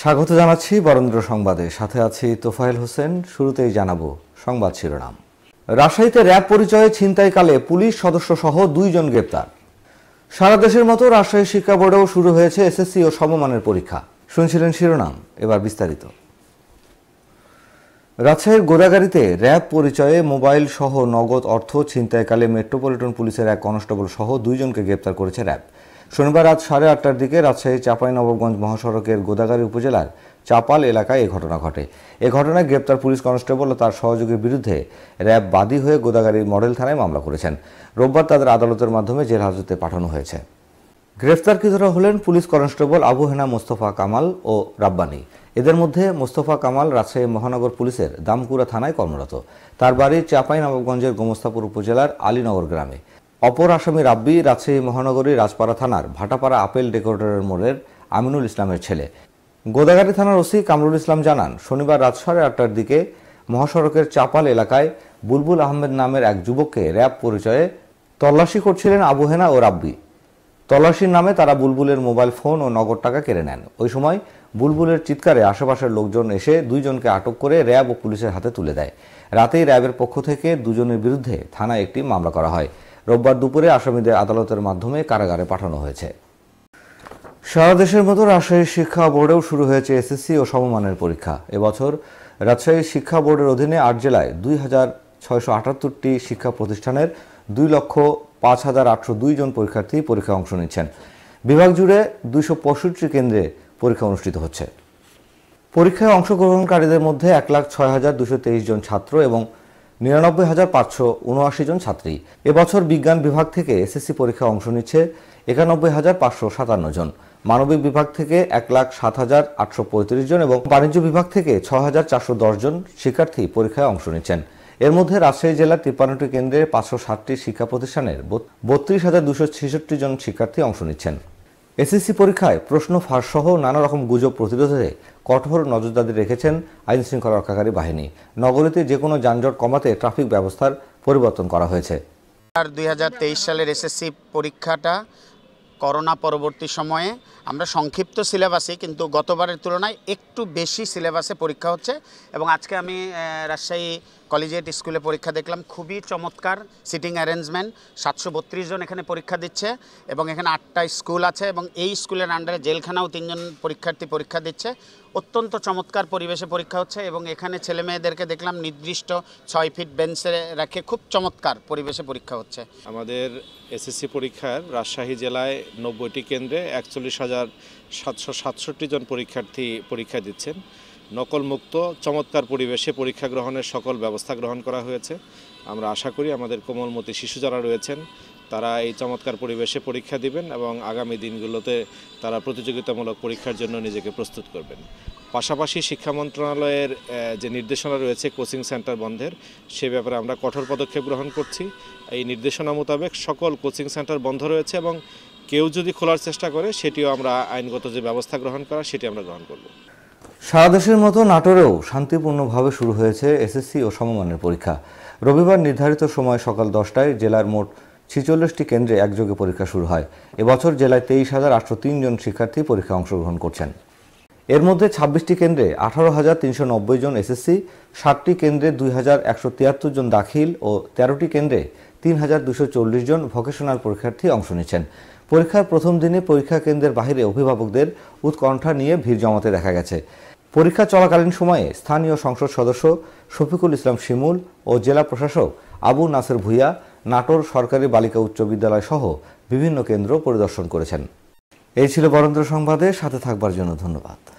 স্বাগত জানাচ্ছি বরেন্দ্র সংবাদে সাথে আছি তোফায়েল হোসেন শুরুতেই জানাবো সংবাদ শিরোনাম রাজশাহীতে র্যাব পরিচয়ে ছিনতাইকালে পুলিশ সদস্য সহ দুইজন গ্রেপ্তার সারা দেশের মতো রাজশাহী শিক্ষা বোর্ডেও শুরু হয়েছে এসএসসি ও সমমানের পরীক্ষা শুনছিলেন শিরোনাম এবার বিস্তারিত রাজশাহীর গোদাগাড়িতে র্যাব পরিচয়ে মোবাইল সহ নগদ অর্থ ছিনতাইকালে মেট্রোপলিটন পুলিশের এক কনস্টেবল সহ দুইজনকে গ্রেপ্তার করেছে র্যাব শনিবার রাত সাড়ে আটটার দিকে রাজশাহী চাঁপাইনবাবগঞ্জ মহাসড়কের গোদাগাড়ি উপজেলার চাপাল এলাকায় এই ঘটনা ঘটে এ ঘটনায় গ্রেপ্তার পুলিশ কনস্টেবল ও তার সহযোগীর বিরুদ্ধে র্যাব বাদী হয়ে গোদাগাড়ির মডেল থানায় মামলা করেছেন রোববার তাদের আদালতের মাধ্যমে জেল হাজতে পাঠানো হয়েছে গ্রেফতারকৃতরা হলেন পুলিশ কনস্টেবল আবু হেনা মোস্তফা কামাল ও রাব্বানি এদের মধ্যে মোস্তফা কামাল রাজশাহী মহানগর পুলিশের দামকুড়া থানায় কর্মরত তার বাড়ি চাঁপাই নবাবগঞ্জের গোমস্তাপুর উপজেলার আলীনগর গ্রামে অপর আসামি রাব্বি রাজশাহী মহানগরী রাজপাড়া থানার ভাটাপাড়া আপেল ডেকোরেটরের মোড়ের আমিনুল ইসলামের ছেলে গোদাগাড়ি থানার ওসি কামরুল ইসলাম জানান শনিবার রাত সাড়ে আটটার দিকে মহাসড়কের চাপাল এলাকায় বুলবুল আহমেদ নামের এক যুবককে র্যাব পরিচয়ে তল্লাশি করছিলেন আবুহেনা ও রাব্বি তল্লাশির নামে তারা বুলবুলের মোবাইল ফোন ও নগদ টাকা কেড়ে নেন ওই সময় বুলবুলের চিৎকারে আশেপাশের লোকজন এসে দুইজনকে আটক করে র্যাব ও পুলিশের হাতে তুলে দেয় রাতেই র্যাবের পক্ষ থেকে দুজনের বিরুদ্ধে থানায় একটি মামলা করা হয় রোববার দুপুরে আসামিদের আদালতের মাধ্যমে কারাগারে পাঠানো হয়েছে সারা দেশের মতো রাজশাহীর শিক্ষা বোর্ডেও শুরু হয়েছে এসএসসি ও সমমানের পরীক্ষা এবছর রাজশাহী শিক্ষা বোর্ডের অধীনে আট জেলায় দুই হাজার ছয়শো আটাত্তরটি শিক্ষা প্রতিষ্ঠানের দুই লক্ষ পাঁচ হাজার আটশো দুই জন পরীক্ষার্থী পরীক্ষায় অংশ নিচ্ছেন বিভাগ জুড়ে দুইশো পঁয়ষট্টি কেন্দ্রে পরীক্ষা অনুষ্ঠিত হচ্ছে পরীক্ষায় অংশগ্রহণকারীদের মধ্যে এক লাখ ছয় হাজার দুশো তেইশ জন ছাত্র এবং নিরানব্বই হাজার পাঁচশো উনআশি জন ছাত্রী এবছর বিজ্ঞান বিভাগ থেকে এসএসসি পরীক্ষায় অংশ নিচ্ছে একানব্বই হাজার পাঁচশো সাতান্ন জন মানবিক বিভাগ থেকে এক লাখ সাত হাজার আটশো পঁয়ত্রিশ জন এবং বাণিজ্য বিভাগ থেকে ছ হাজার চারশো দশ জন শিক্ষার্থী পরীক্ষায় অংশ নিচ্ছেন এর মধ্যে রাজশাহী জেলার তিপ্পান্নটি কেন্দ্রে পাঁচশো ষাটটি শিক্ষা প্রতিষ্ঠানের বত্রিশ হাজার দুশো ছেষট্টি জন শিক্ষার্থী অংশ নিচ্ছেন এসএসসি পরীক্ষায় প্রশ্ন ফাঁস সহ নানা রকম গুজব প্রতিরোধে কঠোর নজরদারি রেখেছেন আইন শৃঙ্খলা রক্ষাকারী বাহিনী নগরীতে যে কোনো যানজট কমাতে ট্রাফিক ব্যবস্থার পরিবর্তন করা হয়েছে আর দুই সালের এসএসসি পরীক্ষাটা করোনা পরবর্তী সময়ে আমরা সংক্ষিপ্ত সিলেবাসে কিন্তু গতবারের তুলনায় একটু বেশি সিলেবাসে পরীক্ষা হচ্ছে এবং আজকে আমি রাজশাহী কলেজিয়েট স্কুলে পরীক্ষা দেখলাম খুবই চমৎকার সিটিং অ্যারেঞ্জমেন্ট সাতশো বত্রিশ জন এখানে পরীক্ষা দিচ্ছে এবং এখানে আটটা স্কুল আছে এবং এই স্কুলের আন্ডারে জেলখানাও তিনজন পরীক্ষার্থী পরীক্ষা দিচ্ছে অত্যন্ত চমৎকার পরিবেশে পরীক্ষা হচ্ছে এবং এখানে ছেলে মেয়েদেরকে দেখলাম নির্দিষ্ট ছয় ফিট বেঞ্চে রাখে খুব চমৎকার পরিবেশে পরীক্ষা হচ্ছে আমাদের এসএসসি পরীক্ষার রাজশাহী জেলায় নব্বইটি কেন্দ্রে একচল্লিশ হাজার সাতশো সাতষট্টি জন পরীক্ষার্থী পরীক্ষা দিচ্ছেন নকলমুক্ত চমৎকার পরিবেশে পরীক্ষা গ্রহণের সকল ব্যবস্থা গ্রহণ করা হয়েছে আমরা আশা করি আমাদের কোমলমতি শিশু যারা রয়েছেন তারা এই চমৎকার পরিবেশে পরীক্ষা দিবেন এবং আগামী দিনগুলোতে তারা প্রতিযোগিতামূলক পরীক্ষার জন্য নিজেকে প্রস্তুত করবেন পাশাপাশি শিক্ষা মন্ত্রণালয়ের যে নির্দেশনা রয়েছে কোচিং সেন্টার বন্ধের সে ব্যাপারে আমরা কঠোর পদক্ষেপ গ্রহণ করছি এই নির্দেশনা মোতাবেক সকল কোচিং সেন্টার বন্ধ রয়েছে এবং কেউ যদি খোলার চেষ্টা করে সেটিও আমরা আইনগত যে ব্যবস্থা গ্রহণ করা সেটি আমরা গ্রহণ করব সারা দেশের মতো নাটোরেও শান্তিপূর্ণভাবে শুরু হয়েছে এসএসসি ও সমমানের পরীক্ষা রবিবার নির্ধারিত সময় সকাল দশটায় জেলার মোট ছিচল্লিশটি কেন্দ্রে একযোগে পরীক্ষা শুরু হয় এবছর জেলায় তেইশ হাজার আটশো তিনজন শিক্ষার্থী পরীক্ষায় অংশগ্রহণ করছেন এর মধ্যে ছাব্বিশটি কেন্দ্রে আঠারো হাজার তিনশো নব্বই জন এসএসসি ষাটটি কেন্দ্রে দুই হাজার একশো তিয়াত্তর জন দাখিল ও তেরোটি কেন্দ্রে তিন হাজার দুশো চল্লিশ জন ভোকেশনাল পরীক্ষার্থী অংশ নিচ্ছেন পরীক্ষার প্রথম দিনে পরীক্ষা কেন্দ্রের বাহিরে অভিভাবকদের উৎকণ্ঠা নিয়ে ভিড় জমাতে দেখা গেছে পরীক্ষা চলাকালীন সময়ে স্থানীয় সংসদ সদস্য শফিকুল ইসলাম শিমুল ও জেলা প্রশাসক আবু নাসের ভুইয়া নাটোর সরকারি বালিকা উচ্চ বিদ্যালয় সহ বিভিন্ন কেন্দ্র পরিদর্শন করেছেন এই ছিল বরেন্দ্র সংবাদে সাথে থাকবার জন্য ধন্যবাদ